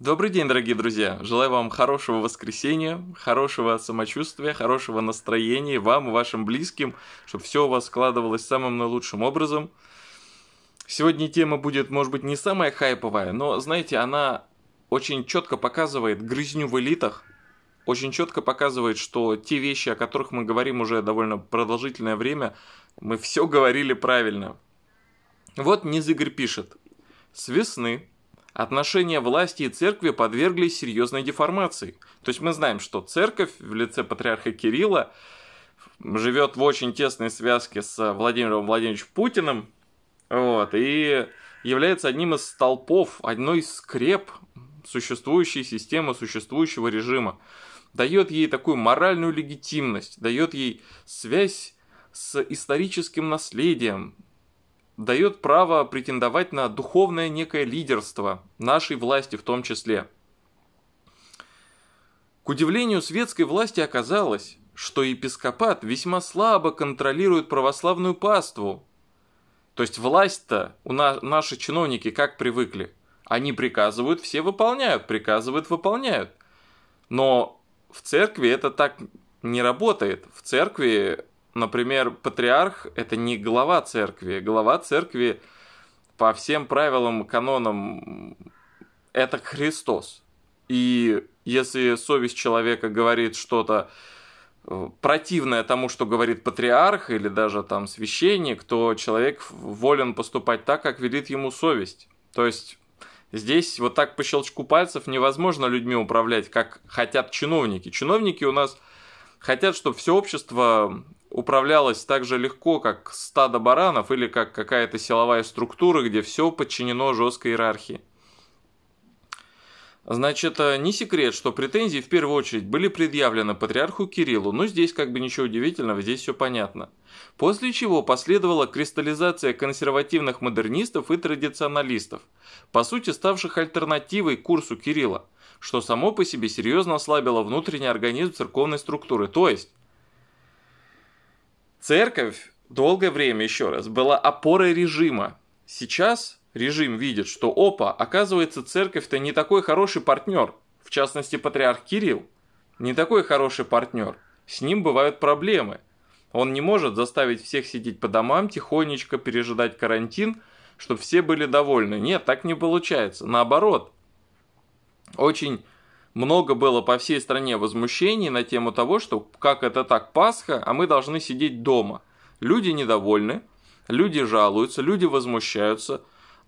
Добрый день, дорогие друзья! Желаю вам хорошего воскресенья, хорошего самочувствия, хорошего настроения вам и вашим близким, чтобы все у вас складывалось самым наилучшим образом. Сегодня тема будет, может быть, не самая хайповая, но, знаете, она очень четко показывает грызню в элитах, очень четко показывает, что те вещи, о которых мы говорим уже довольно продолжительное время, мы все говорили правильно. Вот Низигорь пишет. С весны отношения власти и церкви подверглись серьезной деформации. То есть мы знаем, что церковь в лице патриарха Кирилла живет в очень тесной связке с Владимиром Владимировичем Путиным, вот, и является одним из столпов, одной из скреп существующей системы, существующего режима. Дает ей такую моральную легитимность, дает ей связь с историческим наследием, дает право претендовать на духовное некое лидерство нашей власти в том числе. К удивлению светской власти оказалось, что епископат весьма слабо контролирует православную паству. То есть власть-то у нас, наши чиновники как привыкли. Они приказывают, все выполняют, приказывают, выполняют. Но в церкви это так не работает. В церкви Например, патриарх – это не глава церкви. Глава церкви по всем правилам, канонам – это Христос. И если совесть человека говорит что-то э, противное тому, что говорит патриарх или даже там священник, то человек волен поступать так, как велит ему совесть. То есть здесь вот так по щелчку пальцев невозможно людьми управлять, как хотят чиновники. Чиновники у нас хотят, чтобы все общество управлялось так же легко, как стадо баранов или как какая-то силовая структура, где все подчинено жесткой иерархии. Значит, э, не секрет, что претензии в первую очередь были предъявлены патриарху Кириллу, но здесь как бы ничего удивительного, здесь все понятно. После чего последовала кристаллизация консервативных модернистов и традиционалистов, по сути ставших альтернативой курсу Кирилла, что само по себе серьезно ослабило внутренний организм церковной структуры, то есть Церковь долгое время, еще раз, была опорой режима. Сейчас режим видит, что опа, оказывается, церковь-то не такой хороший партнер, в частности, патриарх Кирилл, не такой хороший партнер. С ним бывают проблемы. Он не может заставить всех сидеть по домам, тихонечко пережидать карантин, чтобы все были довольны. Нет, так не получается. Наоборот, очень много было по всей стране возмущений на тему того, что как это так Пасха, а мы должны сидеть дома. Люди недовольны, люди жалуются, люди возмущаются,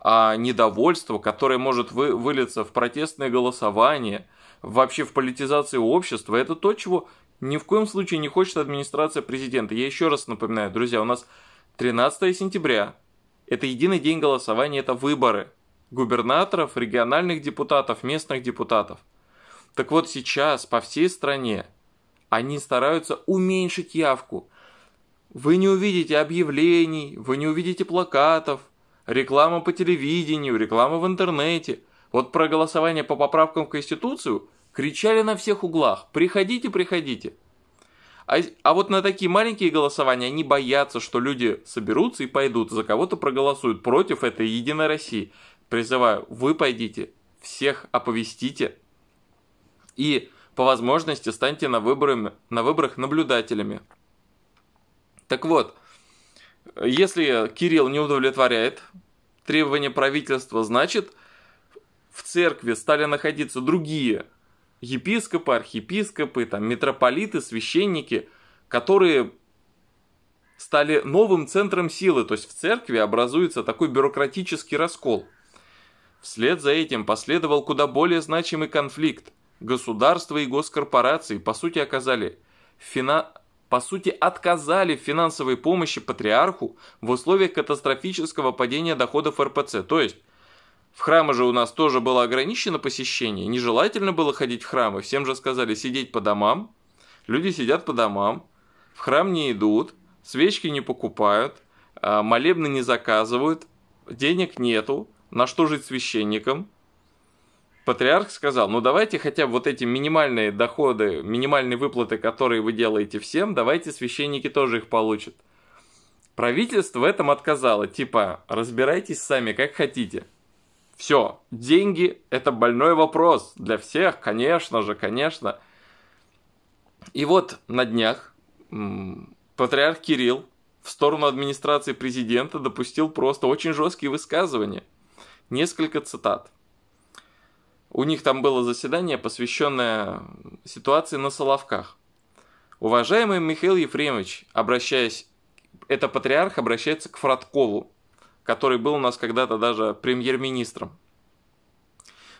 а недовольство, которое может вы, вылиться в протестное голосование, вообще в политизацию общества, это то, чего ни в коем случае не хочет администрация президента. Я еще раз напоминаю, друзья, у нас 13 сентября, это единый день голосования, это выборы губернаторов, региональных депутатов, местных депутатов. Так вот сейчас по всей стране они стараются уменьшить явку. Вы не увидите объявлений, вы не увидите плакатов, реклама по телевидению, реклама в интернете. Вот про голосование по поправкам в Конституцию кричали на всех углах «приходите, приходите». А, а вот на такие маленькие голосования они боятся, что люди соберутся и пойдут, за кого-то проголосуют против этой Единой России. Призываю, вы пойдите, всех оповестите, и по возможности станьте на, выборами, на выборах наблюдателями. Так вот, если Кирилл не удовлетворяет требования правительства, значит в церкви стали находиться другие епископы, архиепископы, там, митрополиты, священники, которые стали новым центром силы, то есть в церкви образуется такой бюрократический раскол. Вслед за этим последовал куда более значимый конфликт Государства и госкорпорации по сути оказали фина... по сути отказали в финансовой помощи патриарху в условиях катастрофического падения доходов РПЦ. То есть в храмы же у нас тоже было ограничено посещение, нежелательно было ходить в храмы, всем же сказали сидеть по домам, люди сидят по домам, в храм не идут, свечки не покупают, а, молебны не заказывают, денег нету, на что жить священникам – патриарх сказал, ну давайте хотя бы вот эти минимальные доходы, минимальные выплаты, которые вы делаете всем, давайте священники тоже их получат. Правительство в этом отказало, типа, разбирайтесь сами, как хотите. Все, деньги – это больной вопрос для всех, конечно же, конечно. И вот на днях патриарх Кирилл в сторону администрации президента допустил просто очень жесткие высказывания. Несколько цитат – у них там было заседание, посвященное ситуации на Соловках. Уважаемый Михаил Ефремович, обращаясь, это патриарх обращается к Фродкову, который был у нас когда-то даже премьер-министром.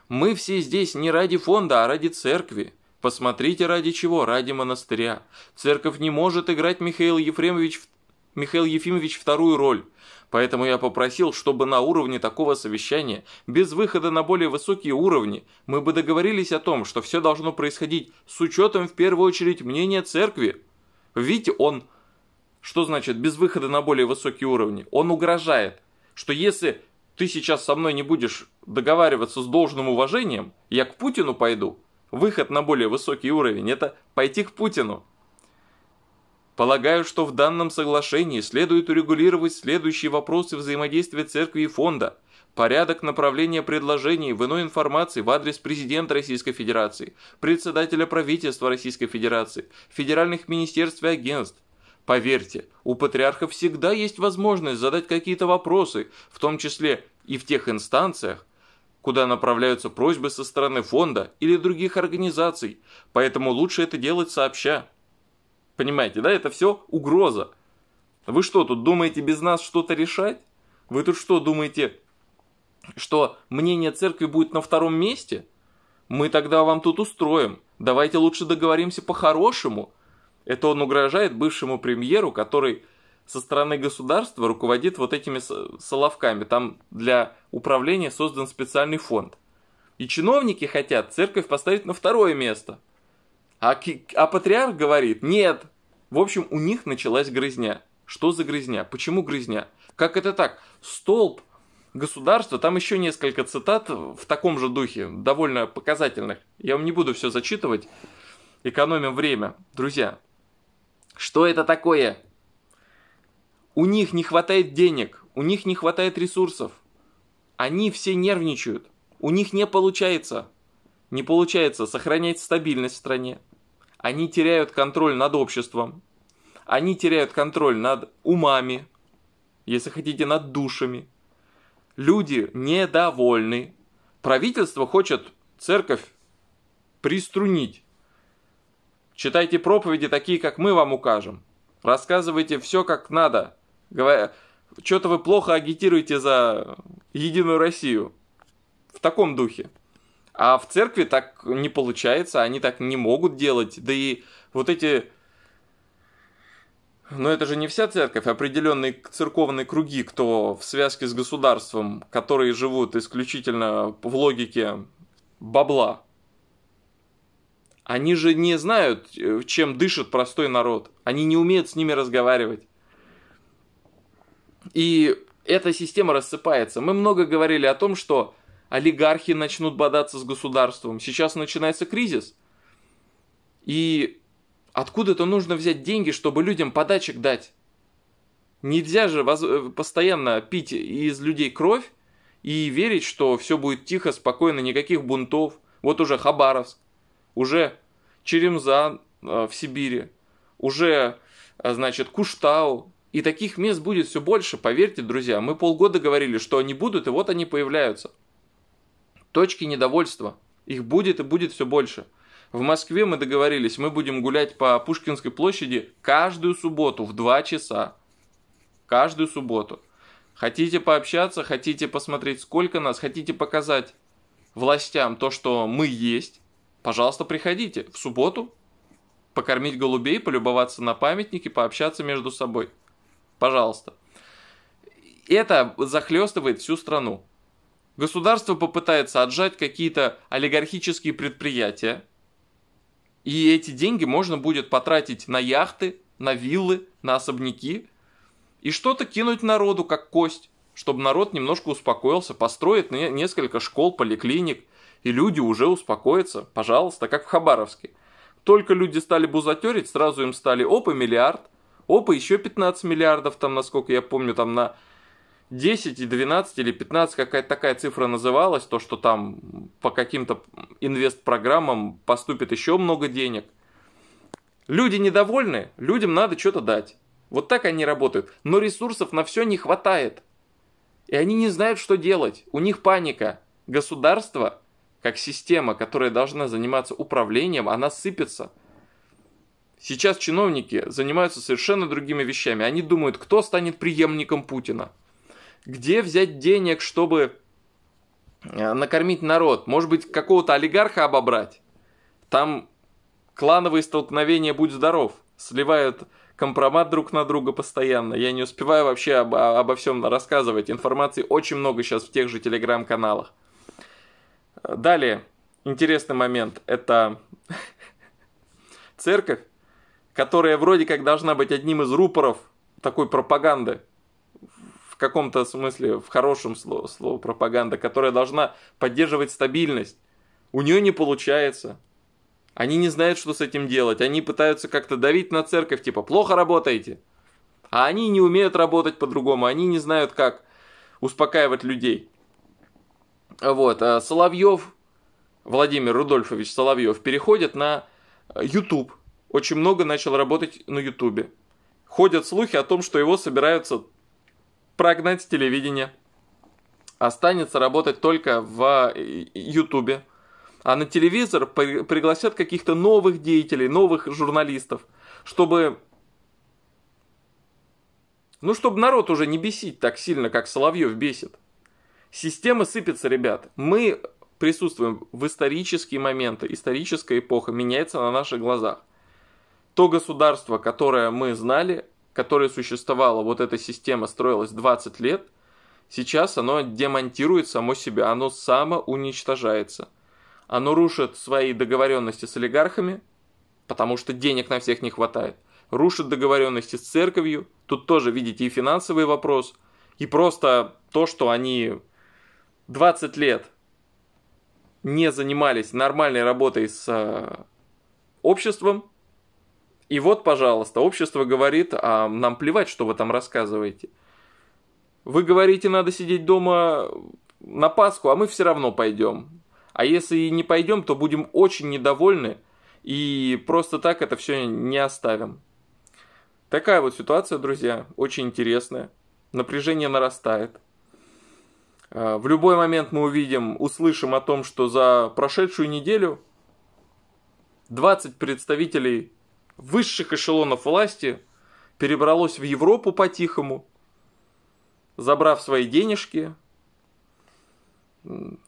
Мы все здесь не ради фонда, а ради церкви. Посмотрите, ради чего, ради монастыря. Церковь не может играть, Михаил Ефремович, в Михаил Ефимович вторую роль. Поэтому я попросил, чтобы на уровне такого совещания, без выхода на более высокие уровни, мы бы договорились о том, что все должно происходить с учетом в первую очередь мнения церкви. Видите, он... Что значит без выхода на более высокие уровни? Он угрожает, что если ты сейчас со мной не будешь договариваться с должным уважением, я к Путину пойду. Выход на более высокий уровень – это пойти к Путину. Полагаю, что в данном соглашении следует урегулировать следующие вопросы взаимодействия церкви и фонда, порядок направления предложений в иной информации в адрес президента Российской Федерации, председателя правительства Российской Федерации, федеральных министерств и агентств. Поверьте, у патриарха всегда есть возможность задать какие-то вопросы, в том числе и в тех инстанциях, куда направляются просьбы со стороны фонда или других организаций, поэтому лучше это делать сообща. Понимаете, да, это все угроза. Вы что, тут думаете без нас что-то решать? Вы тут что, думаете, что мнение церкви будет на втором месте? Мы тогда вам тут устроим. Давайте лучше договоримся по-хорошему. Это он угрожает бывшему премьеру, который со стороны государства руководит вот этими соловками. Там для управления создан специальный фонд. И чиновники хотят церковь поставить на второе место – а, а патриарх говорит, нет. В общем, у них началась грызня. Что за грызня? Почему грызня? Как это так? Столб государства, там еще несколько цитат в таком же духе, довольно показательных. Я вам не буду все зачитывать, экономим время. Друзья, что это такое? У них не хватает денег, у них не хватает ресурсов. Они все нервничают, у них не получается. Не получается сохранять стабильность в стране, они теряют контроль над обществом. Они теряют контроль над умами, если хотите, над душами. Люди недовольны. Правительство хочет церковь приструнить. Читайте проповеди такие, как мы вам укажем. Рассказывайте все как надо. Говоря, что-то вы плохо агитируете за Единую Россию. В таком духе. А в церкви так не получается, они так не могут делать. Да и вот эти... Но ну, это же не вся церковь, определенные церковные круги, кто в связке с государством, которые живут исключительно в логике бабла. Они же не знают, э, чем дышит простой народ. Они не умеют с ними разговаривать. И эта система рассыпается. Мы много говорили о том, что олигархи начнут бодаться с государством. Сейчас начинается кризис. И откуда-то нужно взять деньги, чтобы людям подачек дать. Нельзя же воз... Э, постоянно пить из людей кровь и верить, что все будет тихо, спокойно, никаких бунтов. Вот уже Хабаровск, уже Черемза э, в Сибири, уже, э, значит, Куштау. И таких мест будет все больше, поверьте, друзья. Мы полгода говорили, что они будут, и вот они появляются. Точки недовольства. Их будет и будет все больше. В Москве мы договорились, мы будем гулять по Пушкинской площади каждую субботу в 2 часа. Каждую субботу. Хотите пообщаться, хотите посмотреть, сколько нас, хотите показать властям то, что мы есть, пожалуйста, приходите в субботу покормить голубей, полюбоваться на памятники, пообщаться между собой. Пожалуйста. Это захлестывает всю страну. Государство попытается отжать какие-то олигархические предприятия, и эти деньги можно будет потратить на яхты, на виллы, на особняки, и что-то кинуть народу, как кость, чтобы народ немножко успокоился, построит несколько школ, поликлиник, и люди уже успокоятся, пожалуйста, как в Хабаровске. Только люди стали бузатерить, сразу им стали опа миллиард, опа еще 15 миллиардов, там, насколько я помню, там на 10 и 12 или 15, какая-то такая цифра называлась, то, что там по каким-то инвест-программам поступит еще много денег. Люди недовольны, людям надо что-то дать. Вот так они работают. Но ресурсов на все не хватает. И они не знают, что делать. У них паника. Государство, как система, которая должна заниматься управлением, она сыпется. Сейчас чиновники занимаются совершенно другими вещами. Они думают, кто станет преемником Путина – где взять денег, чтобы э, накормить народ? Может быть, какого-то олигарха обобрать? Там клановые столкновения, будь здоров, сливают компромат друг на друга постоянно. Я не успеваю вообще об, обо всем рассказывать. Информации очень много сейчас в тех же телеграм-каналах. Далее, интересный момент. Это церковь, которая вроде как должна быть одним из рупоров такой пропаганды каком-то смысле, в хорошем слове, слово пропаганда, которая должна поддерживать стабильность. У нее не получается. Они не знают, что с этим делать. Они пытаются как-то давить на церковь, типа, плохо работаете. А они не умеют работать по-другому. Они не знают, как успокаивать людей. Вот, а Соловьев, Владимир Рудольфович Соловьев, переходит на э, YouTube. Очень много начал работать на YouTube. Ходят слухи о том, что его собираются прогнать телевидение. Останется работать только в э, Ютубе. А на телевизор пригласят каких-то новых деятелей, новых журналистов, чтобы... Ну, чтобы народ уже не бесить так сильно, как Соловьев бесит. Система сыпется, ребят. Мы присутствуем в исторические моменты, историческая эпоха меняется на наших глазах. То государство, которое мы знали, которой существовала вот эта система, строилась 20 лет, сейчас оно демонтирует само себя, оно самоуничтожается. Оно рушит свои договоренности с олигархами, потому что денег на всех не хватает. Рушит договоренности с церковью, тут тоже, видите, и финансовый вопрос, и просто то, что они 20 лет не занимались нормальной работой с э, обществом, и вот, пожалуйста, общество говорит, а нам плевать, что вы там рассказываете. Вы говорите, надо сидеть дома на Пасху, а мы все равно пойдем. А если и не пойдем, то будем очень недовольны и просто так это все не оставим. Такая вот ситуация, друзья, очень интересная. Напряжение нарастает. А, в любой момент мы увидим, услышим о том, что за прошедшую неделю 20 представителей высших эшелонов власти перебралось в Европу по-тихому, забрав свои денежки,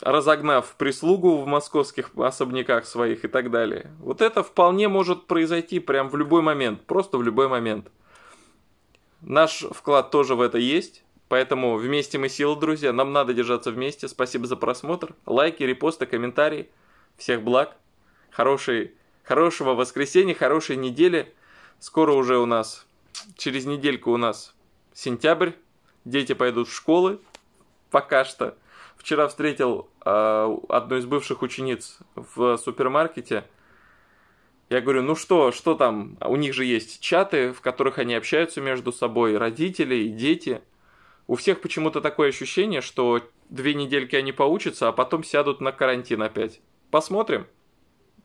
разогнав прислугу в московских особняках своих и так далее. Вот это вполне может произойти прямо в любой момент, просто в любой момент. Наш вклад тоже в это есть, поэтому вместе мы сила, друзья, нам надо держаться вместе. Спасибо за просмотр, лайки, репосты, комментарии. Всех благ, хорошей Хорошего воскресенья, хорошей недели. Скоро уже у нас, через недельку у нас сентябрь. Дети пойдут в школы. Пока что. Вчера встретил э, одну из бывших учениц в супермаркете. Я говорю, ну что, что там? У них же есть чаты, в которых они общаются между собой, родители и дети. У всех почему-то такое ощущение, что две недельки они поучатся, а потом сядут на карантин опять. Посмотрим.